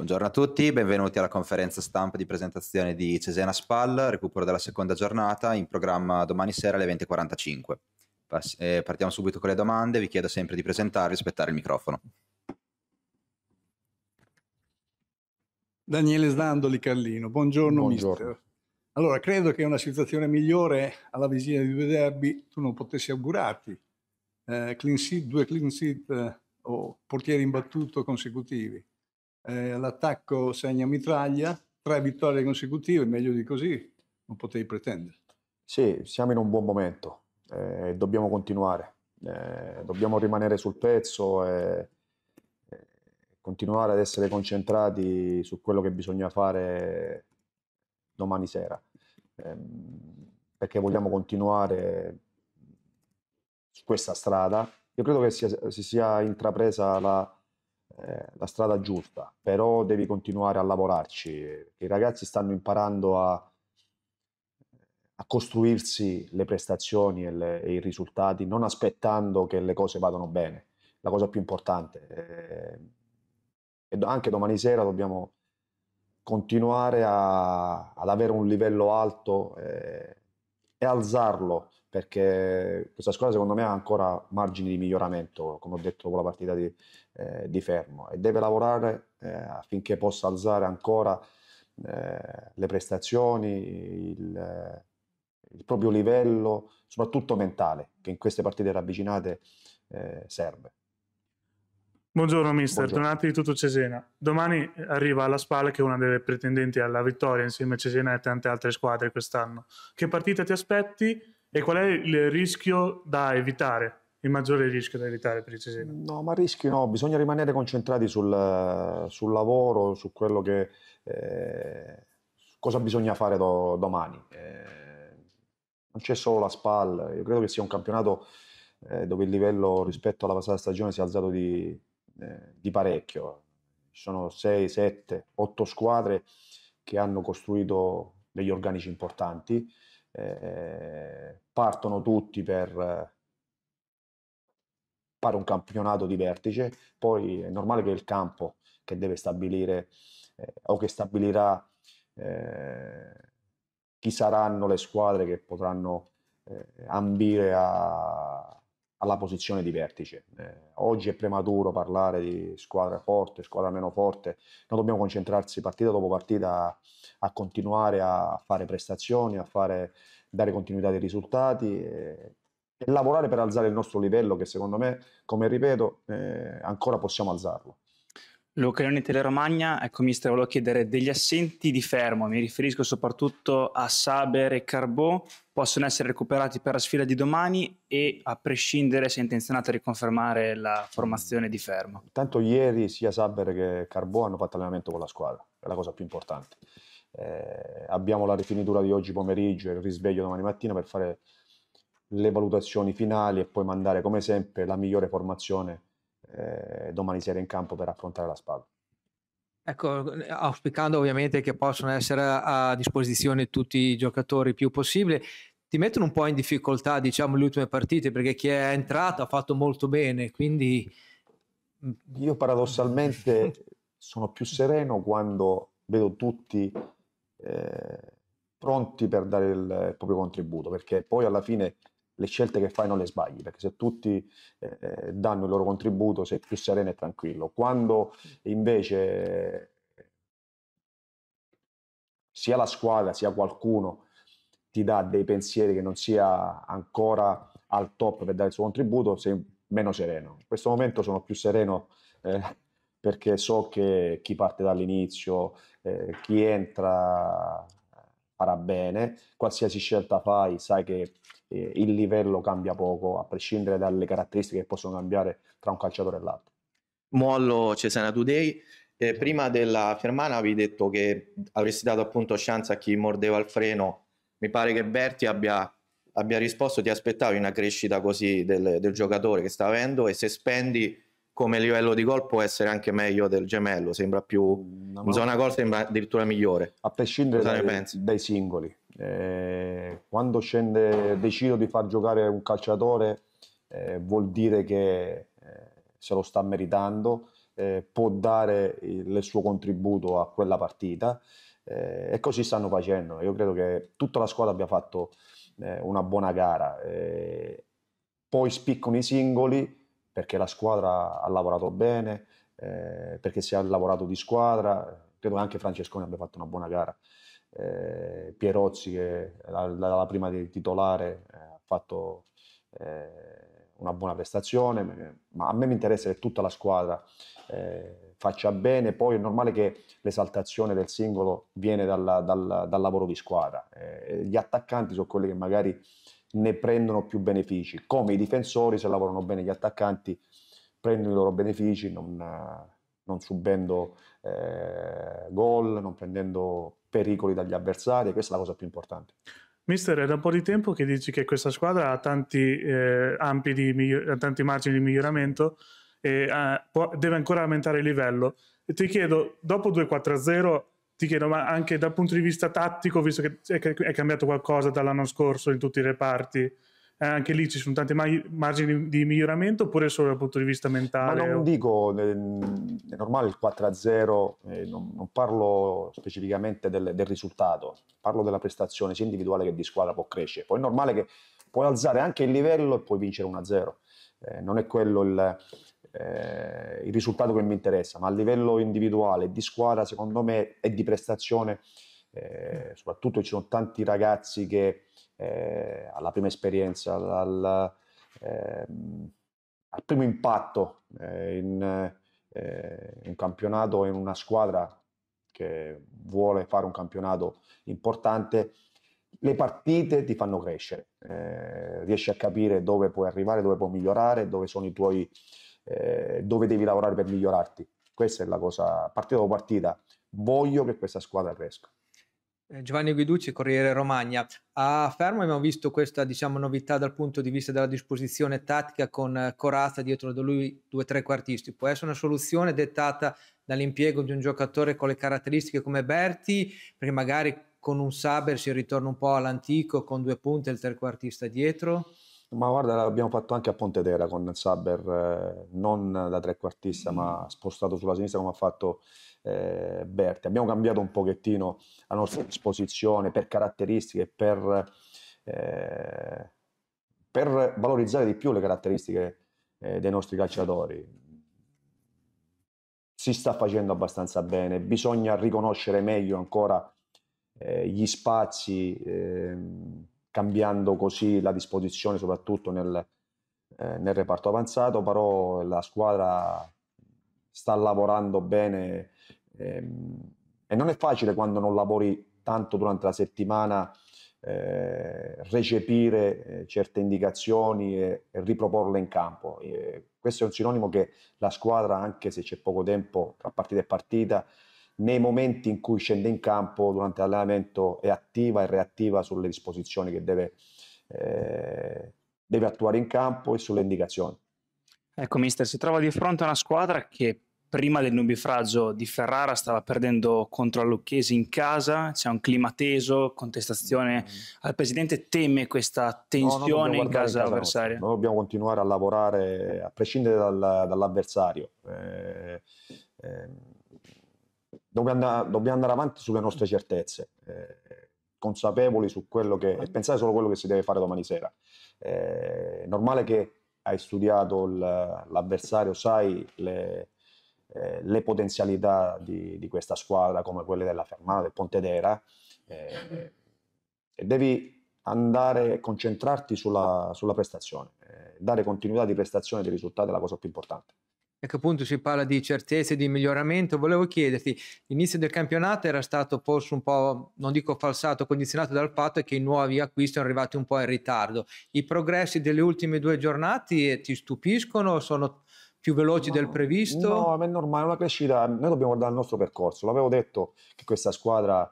Buongiorno a tutti, benvenuti alla conferenza stampa di presentazione di Cesena Spal, recupero della seconda giornata, in programma domani sera alle 20.45. Eh, partiamo subito con le domande, vi chiedo sempre di presentarvi e rispettare il microfono. Daniele Sandoli Carlino, buongiorno, buongiorno. mister. Allora, credo che una situazione migliore alla vigilia di due derby tu non potessi augurarti. Eh, clean seat, due clean seat eh, o portieri portiere imbattuto consecutivi eh, l'attacco segna mitraglia, tre vittorie consecutive, meglio di così non potevi pretendere. Sì, siamo in un buon momento, eh, dobbiamo continuare, eh, dobbiamo rimanere sul pezzo e continuare ad essere concentrati su quello che bisogna fare domani sera, ehm, perché vogliamo continuare su questa strada. Io credo che sia, si sia intrapresa la eh, la strada giusta, però devi continuare a lavorarci, i ragazzi stanno imparando a, a costruirsi le prestazioni e, le, e, i risultati, non aspettando che le cose vadano bene. La cosa più importante. Eh, e anche domani sera dobbiamo continuare a, ad avere un livello alto eh, e alzarlo perché questa squadra secondo me ha ancora margini di miglioramento, come ho detto con la partita di, eh, di Fermo, e deve lavorare eh, affinché possa alzare ancora eh, le prestazioni, il, il, proprio livello, soprattutto mentale, che in queste partite ravvicinate eh, serve. Buongiorno mister, Buongiorno. tornati di tutto Cesena. Domani eh, arriva alla Spal che è una delle pretendenti alla vittoria insieme a Cesena e a tante altre squadre quest'anno. Che partita ti aspetti e qual è il rischio da evitare? Il maggiore rischio da evitare per il Cesena? No, ma rischio no, bisogna rimanere concentrati sul, sul lavoro, su quello che... Eh, cosa bisogna fare do, domani. Eh, non c'è solo la Spal, io credo che sia un campionato eh, dove il livello rispetto alla passata stagione si è alzato di eh, di parecchio. sono 6, 7, 8 squadre che hanno costruito degli organici importanti. Eh, partono tutti per eh, fare un campionato di vertice, poi è normale che il campo che deve stabilire eh, o che stabilirà eh, chi saranno le squadre che potranno ambire a alla posizione di vertice. Eh, oggi è prematuro parlare di squadra forte, squadra meno forte, noi dobbiamo concentrarsi partita dopo partita a, a continuare a fare prestazioni, a fare, dare continuità dei risultati eh, e lavorare per alzare il nostro livello che secondo me, come ripeto, eh, ancora possiamo alzarlo. Luca Leoni Teleromagna, ecco mister, volevo chiedere degli assenti di fermo, mi riferisco soprattutto a Saber e Carbò, possono essere recuperati per la sfida di domani e a prescindere se è intenzionato a riconfermare la formazione di fermo. Intanto ieri sia Saber che Carbò hanno fatto allenamento con la squadra, è la cosa più importante. Eh, abbiamo la rifinitura di oggi pomeriggio e il risveglio domani mattina per fare le valutazioni finali e poi mandare come sempre la migliore formazione eh, domani sera in campo per affrontare la spada. Ecco, auspicando ovviamente che possano essere a disposizione tutti i giocatori più possibile, ti mettono un po' in difficoltà, diciamo, le ultime partite, perché chi è entrato ha fatto molto bene, quindi... Mm. Io paradossalmente sono più sereno quando vedo tutti eh, pronti per dare il, il proprio contributo, perché poi alla fine le scelte che fai non le sbagli, perché se tutti eh, danno il loro contributo sei più sereno e tranquillo. Quando invece sia la squadra sia qualcuno ti dà dei pensieri che non sia ancora al top per dare il suo contributo, sei meno sereno. In questo momento sono più sereno eh, perché so che chi parte dall'inizio, eh, chi entra farà bene, qualsiasi scelta fai sai che eh, il livello cambia poco, a prescindere dalle caratteristiche che possono cambiare tra un calciatore e l'altro. Mollo Cesena Today, eh, prima della Fermana avevi detto che avresti dato appunto chance a chi mordeva il freno, mi pare che Berti abbia, abbia risposto ti aspettavi una crescita così del, del giocatore che sta avendo e se spendi come livello di gol può essere anche meglio del gemello, sembra più mm, no, no. zona gol sembra addirittura migliore. A prescindere dai, dai, singoli. Eh, quando scende, decido di far giocare un calciatore eh, vuol dire che eh, se lo sta meritando, eh, può dare il, il, suo contributo a quella partita eh, e così stanno facendo. Io credo che tutta la squadra abbia fatto eh, una buona gara. poi spiccano i singoli perché la squadra ha lavorato bene, eh, perché si è lavorato di squadra, credo che anche Francesconi abbia fatto una buona gara, eh, Pierozzi che dalla prima di titolare eh, ha fatto eh, una buona prestazione, ma a me mi interessa che tutta la squadra eh, faccia bene, poi è normale che l'esaltazione del singolo viene dalla, dalla, dal lavoro di squadra, eh, gli attaccanti sono quelli che magari ne prendono più benefici, come i difensori se lavorano bene gli attaccanti prendono i loro benefici non, non subendo eh, gol, non prendendo pericoli dagli avversari, questa è la cosa più importante. Mister, è da un po' di tempo che dici che questa squadra ha tanti, eh, ampi di migli- tanti margini di miglioramento e eh, può, deve ancora aumentare il livello. E ti chiedo, dopo 2-4-0 ti chiedo, ma anche dal punto di vista tattico, visto che è cambiato qualcosa dall'anno scorso in tutti i reparti, eh, anche lì ci sono tanti margini di miglioramento oppure solo dal punto di vista mentale? Ma non dico, eh, è normale il 4-0, eh, non, parlo specificamente del, del, risultato, parlo della prestazione sia individuale che di squadra può crescere, poi è normale che puoi alzare anche il livello e puoi vincere 1-0, eh, non è quello il, eh, il risultato che mi interessa, ma a livello individuale, di squadra, secondo me, e di prestazione, eh, soprattutto ci sono tanti ragazzi che eh, alla prima esperienza, al, eh, al primo impatto eh, in un eh, campionato, in una squadra che vuole fare un campionato importante, le partite ti fanno crescere, eh, riesci a capire dove puoi arrivare, dove puoi migliorare, dove sono i tuoi eh, dove devi lavorare per migliorarti. Questa è la cosa, partita dopo partita, voglio che questa squadra cresca. Eh, Giovanni Guiducci, Corriere Romagna. A Fermo abbiamo visto questa diciamo, novità dal punto di vista della disposizione tattica con eh, Corazza dietro da lui due tre quartisti. Può essere una soluzione dettata dall'impiego di un giocatore con le caratteristiche come Berti, perché magari con un Saber si ritorna un po' all'antico con due punte e il trequartista dietro? Ma guarda, l'abbiamo fatto anche a Pontedera con Saber, eh, non da trequartista, ma mm. spostato sulla sinistra come ha fatto eh, Berti. Abbiamo cambiato un pochettino la nostra esposizione per caratteristiche, per, eh, per valorizzare di più le caratteristiche eh, dei nostri calciatori. Si sta facendo abbastanza bene, bisogna riconoscere meglio ancora eh, gli spazi ehm, cambiando così la disposizione soprattutto nel, eh, nel reparto avanzato, però la squadra sta lavorando bene ehm, e non è facile quando non lavori tanto durante la settimana eh, recepire eh, certe indicazioni e, e, riproporle in campo. Eh, questo è un sinonimo che la squadra, anche se c'è poco tempo tra partita e partita, nei momenti in cui scende in campo durante l'allenamento è attiva e reattiva sulle disposizioni che deve, eh, deve attuare in campo e sulle indicazioni. Ecco, mister, si trova di fronte a una squadra che prima del nubifragio di Ferrara stava perdendo contro la Lucchesi in casa, c'è un clima teso, contestazione mm. al presidente, teme questa tensione no, in, casa dell'avversario? Noi dobbiamo continuare a lavorare a prescindere dal, dall'avversario. Eh, eh, dobbiamo andare, dobbiamo andare avanti sulle nostre certezze, eh, consapevoli su quello che... e pensare solo a quello che si deve fare domani sera. Eh, è normale che hai studiato l'avversario, sai le, eh, le potenzialità di, di, questa squadra come quelle della Fermata, del Pontedera eh, e devi andare e concentrarti sulla, sulla prestazione, eh, dare continuità di prestazione e di risultati è la cosa più importante e che appunto si parla di certezze, di miglioramento, volevo chiederti, l'inizio del campionato era stato forse un po', non dico falsato, condizionato dal fatto che i nuovi acquisti sono arrivati un po' in ritardo. I progressi delle ultime due giornate eh, ti stupiscono? Sono più veloci no, del previsto? No, ma è normale, una crescita, noi dobbiamo guardare il nostro percorso, l'avevo detto che questa squadra,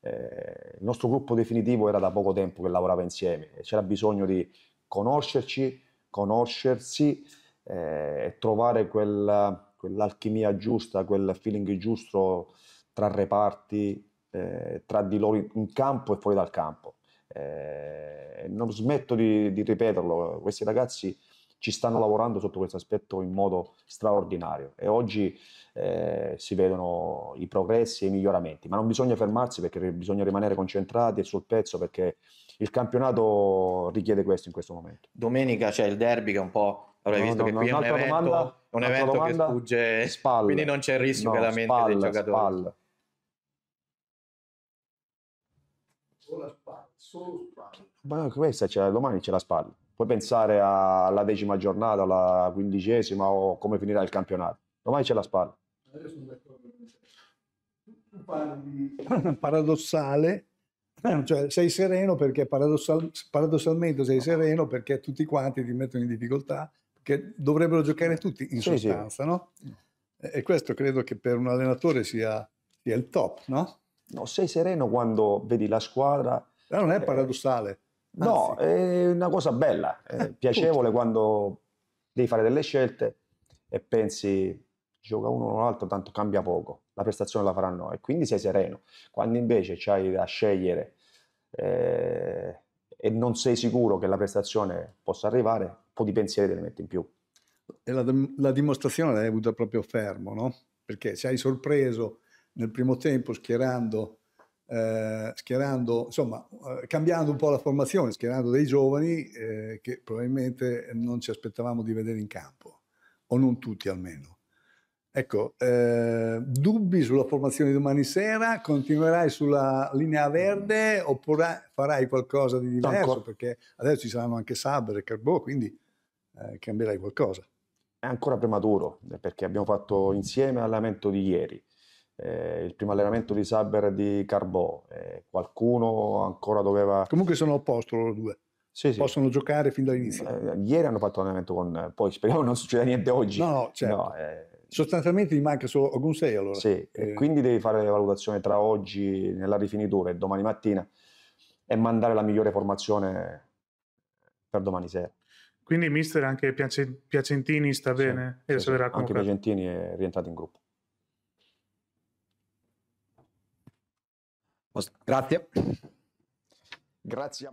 eh, il nostro gruppo definitivo era da poco tempo che lavorava insieme, c'era bisogno di conoscerci, conoscersi eh, trovare quel, quell'alchimia giusta, quel feeling giusto tra reparti, eh, tra di loro in campo e fuori dal campo. Eh, non smetto di, di, ripeterlo, questi ragazzi ci stanno lavorando sotto questo aspetto in modo straordinario e oggi eh, si vedono i progressi e i miglioramenti, ma non bisogna fermarsi perché bisogna rimanere concentrati e sul pezzo perché il campionato richiede questo in questo momento. Domenica c'è il derby che è un po' Avrei no, visto no, che qui è un evento, domanda, un evento che sfugge, spalle. quindi non c'è il rischio no, che la mente spalle, dei giocatori. Spalle. Solo spalle, Ma questa c'è, domani c'è la spalla. Puoi pensare alla decima giornata, alla quindicesima o come finirà il campionato. Domani c'è la spalla. Paradossale, eh, cioè sei sereno perché paradossal, paradossalmente sei sereno perché tutti quanti ti mettono in difficoltà che dovrebbero giocare tutti in sì, sostanza, sì. no? E questo credo che per un allenatore sia, sia, il top, no? No, sei sereno quando vedi la squadra. Ma non è eh, paradossale. Eh, no, è una cosa bella, eh, piacevole quando devi fare delle scelte e pensi gioca uno o l'altro, tanto cambia poco, la prestazione la faranno e quindi sei sereno. Quando invece c'hai da scegliere eh, e non sei sicuro che la prestazione possa arrivare, po' di pensieri te li metti in più. E la, la dimostrazione l'hai avuta proprio fermo, no? Perché ci hai sorpreso nel primo tempo schierando eh, schierando, insomma, eh, cambiando un po' la formazione, schierando dei giovani eh, che probabilmente non ci aspettavamo di vedere in campo, o non tutti almeno. Ecco, eh, dubbi sulla formazione di domani sera? Continuerai sulla linea verde oppure farai qualcosa di diverso? Perché adesso ci saranno anche Sabre e Carbò, quindi eh, cambierai qualcosa? È ancora prematuro eh, perché abbiamo fatto insieme l'allenamento di ieri, eh, il primo allenamento di Saber e di Carbò, eh, qualcuno ancora doveva... Comunque sono a posto loro due. Sì, sì. possono giocare fin dall'inizio. Eh, ieri hanno fatto l'allenamento con... poi speriamo non succeda niente oggi. No, no, certo. no Sostanzialmente gli manca solo Ogunsei allora. Sì, quindi devi fare le valutazioni tra oggi nella rifinitura e domani mattina e mandare la migliore formazione per domani sera. Quindi mister anche Piacentini sta sì, bene e sì, sarà sì. Anche Piacentini è rientrato in gruppo. Grazie. Grazie.